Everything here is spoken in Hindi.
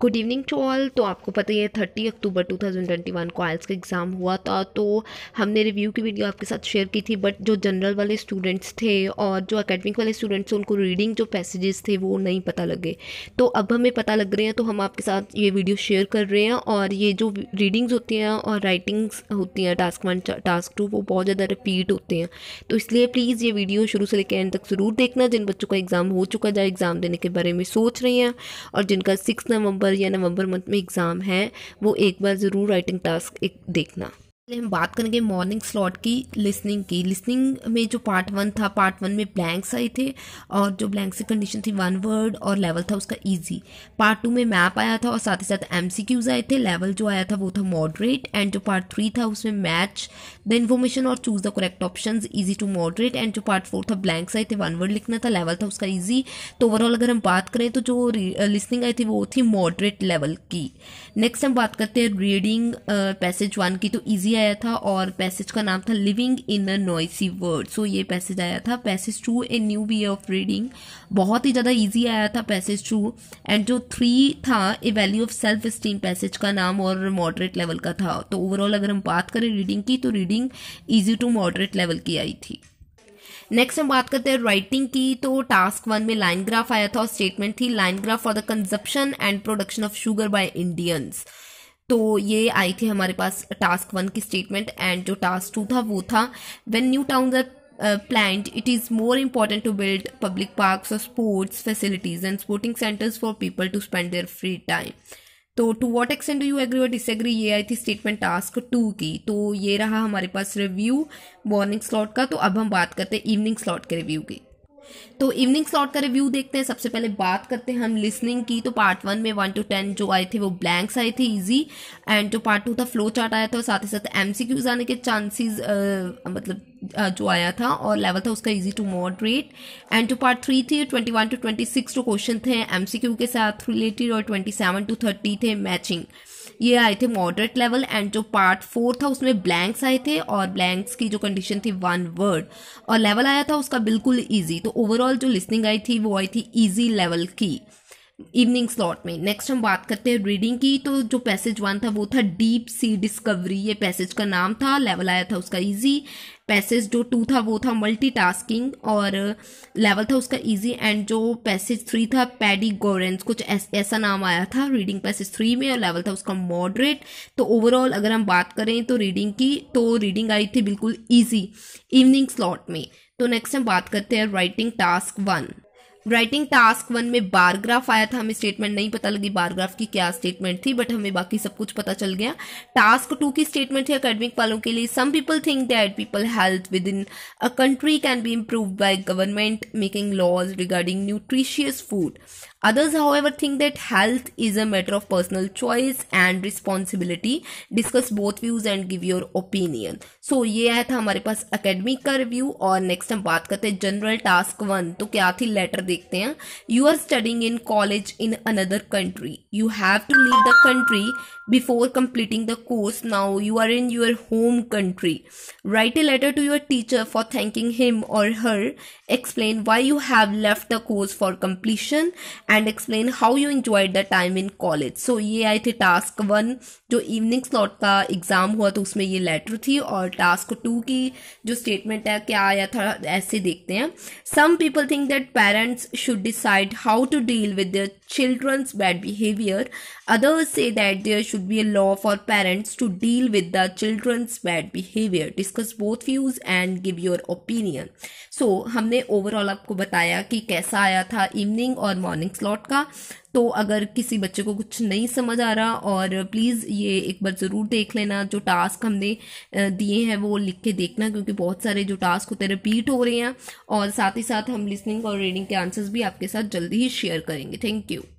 गुड इवनिंग टू ऑल तो आपको पता ही है thirty October two thousand twenty one को आयल्स का एग्ज़ाम हुआ था तो हमने रिव्यू की वीडियो आपके साथ शेयर की थी बट जो जनरल वाले स्टूडेंट्स थे और जो अकेडमिक वाले स्टूडेंट्स उनको रीडिंग जो पैसेजेस थे वो नहीं पता लगे तो अब हमें पता लग रहे हैं तो हम आपके साथ ये वीडियो शेयर कर रहे हैं और ये जो रीडिंग्स होती हैं और राइटिंग्स होती हैं टास्क वन टास्क टू वो बहुत ज़्यादा रिपीट होते हैं तो इसलिए प्लीज़ ये वीडियो शुरू से लेकर एंड तक ज़रूर देखना जिन बच्चों का एग्ज़ाम हो चुका जाए एग्ज़ाम देने के बारे में सोच रहे हैं और जिनका सिक्स नवंबर दिसंबर या नवंबर मंथ में एग्ज़ाम है वो एक बार ज़रूर राइटिंग टास्क एक देखना हम बात करेंगे मॉर्निंग स्लॉट की लिसनिंग की लिसनिंग में जो पार्ट वन था पार्ट वन में ब्लैंक्स आए थे और जो ब्लैंक्स की कंडीशन थी वन वर्ड और लेवल था उसका इजी पार्ट टू में मैप आया था और साथ ही साथ एमसीक्यूज आए थे लेवल जो आया था वो था मॉडरेट एंड जो पार्ट थ्री था उसमें मैच द इन्फॉर्मेशन और choose the correct option easy to moderate and जो पार्ट फोर था ब्लैंक्स आए थे वन वर्ड लिखना था लेवल था उसका ईजी तो ओवरऑल अगर हम बात करें तो जो लिसनिंग uh, आई थी वो थी मॉडरेट लेवल की नेक्स्ट हम बात करते हैं रीडिंग पैसेज वन की तो ईजी आया था और पैसेज का नाम था living in a noisy world so ये पैसेज आया था passage two a new way of reading बहुत ही ज़्यादा ईजी आया था पैसेज टू एंड जो थ्री था a value of self esteem passage का नाम और मॉडरेट लेवल का था तो ओवरऑल अगर हम बात करें रीडिंग की तो reading easy to moderate level की आई थी नेक्स्ट हम बात करते हैं राइटिंग की तो टास्क वन में लाइन ग्राफ आया था और स्टेटमेंट थी line graph for the consumption and production of sugar by Indians तो ये आई थी हमारे पास टास्क वन की स्टेटमेंट एंड जो टास्क टू था वो था when new town are it is more important to build public park और sports facilities and sporting centres for people to spend their free time तो to what extend do you agree और डिसएग्री ये आई थी स्टेटमेंट टास्क टू की तो ये रहा हमारे पास रिव्यू मॉर्निंग स्लॉट का तो अब हम बात करते हैं इवनिंग स्लॉट के रिव्यू की तो इवनिंग स्लॉट का रिव्यू देखते हैं सबसे पहले बात करते हैं हम लिसनिंग की तो पार्ट वन में वन टू टेन जो आए थे वो ब्लैंक्स आए थे इजी एंड जो पार्ट टू था फ्लो चार्ट आया था और साथ ही साथ एमसीक्यूज आने के चांसेस मतलब जो आया था और लेवल था उसका easy to moderate and to part three थी twenty one to twenty six जो क्वेश्चन थे एमसीक्यू के साथ रिलेटेड और ट्वेंटी सेवन टू थर्टी थे मैचिंग ये आए थे मॉडरेट लेवल एंड जो पार्ट फोर था उसमें ब्लैंक्स आए थे और ब्लैंक्स की जो कंडीशन थी वन वर्ड और लेवल आया था उसका बिल्कुल ईजी तो ओवरऑल जो लिसनिंग आई थी वो आई थी ईजी लेवल की इवनिंग स्लॉट में नेक्स्ट हम बात करते हैं रीडिंग की तो जो पैसेज वन था वो था डीप सी डिस्कवरी ये पैसेज का नाम था लेवल आया था उसका इजी पैसेज जो टू था वो था मल्टीटास्किंग और लेवल था उसका इजी एंड जो पैसेज थ्री था पैडी गोरेंस कुछ ऐस, ऐसा नाम आया था रीडिंग पैसेज थ्री में और लेवल था उसका मॉडरेट तो ओवरऑल अगर हम बात करें तो रीडिंग की तो रीडिंग आई थी बिल्कुल ईजी इवनिंग स्लॉट में तो नेक्स्ट हम बात करते हैं writing task one writing task one में बारग्राफ आया था हमें स्टेटमेंट नहीं पता लगी बारग्राफ की क्या स्टेटमेंट थी बट हमें बाकी सब कुछ पता चल गया टास्क टू की स्टेटमेंट थी अकेडमिक वालों के लिए some people think that people health within a country can be improve by government making laws regarding nutritious food Others, however, think that health is a matter of personal choice and responsibility. Discuss both views and give your opinion. So ये आया था हमारे पास अकेडमिक का रिव्यू और next हम बात करते हैं जनरल टास्क वन तो क्या थी letter देखते You are studying in college in another country. You have to leave the country before completing the course now you are in your home country write a letter to your teacher for thanking him or her explain why you have left the course for completion and explain how you enjoyed the time in college so ये आए थे टास्क वन जो इवनिंग स्लॉट का एग्ज़ाम हुआ तो उसमें ये लेटर थी और टास्क टू की जो स्टेटमेंट है क्या आया था ऐसे देखते हैं some people think that parents should decide how to deal with children's bad behavior. Others say that there should be a law for parents to deal with the children's bad behavior. Discuss both views and give your opinion. So हमने ओवरऑल आपको बताया कि कैसा आया था इवनिंग और मॉर्निंग स्लॉट का तो अगर किसी बच्चे को कुछ नहीं समझ आ रहा और प्लीज़ ये एक बार ज़रूर देख लेना जो टास्क हमने दिए हैं वो लिख के देखना क्योंकि बहुत सारे जो टास्क होते हैं रिपीट हो रहे हैं और साथ ही साथ हम लिसनिंग और रीडिंग के आंसर्स भी आपके साथ जल्दी ही शेयर करेंगे थैंक यू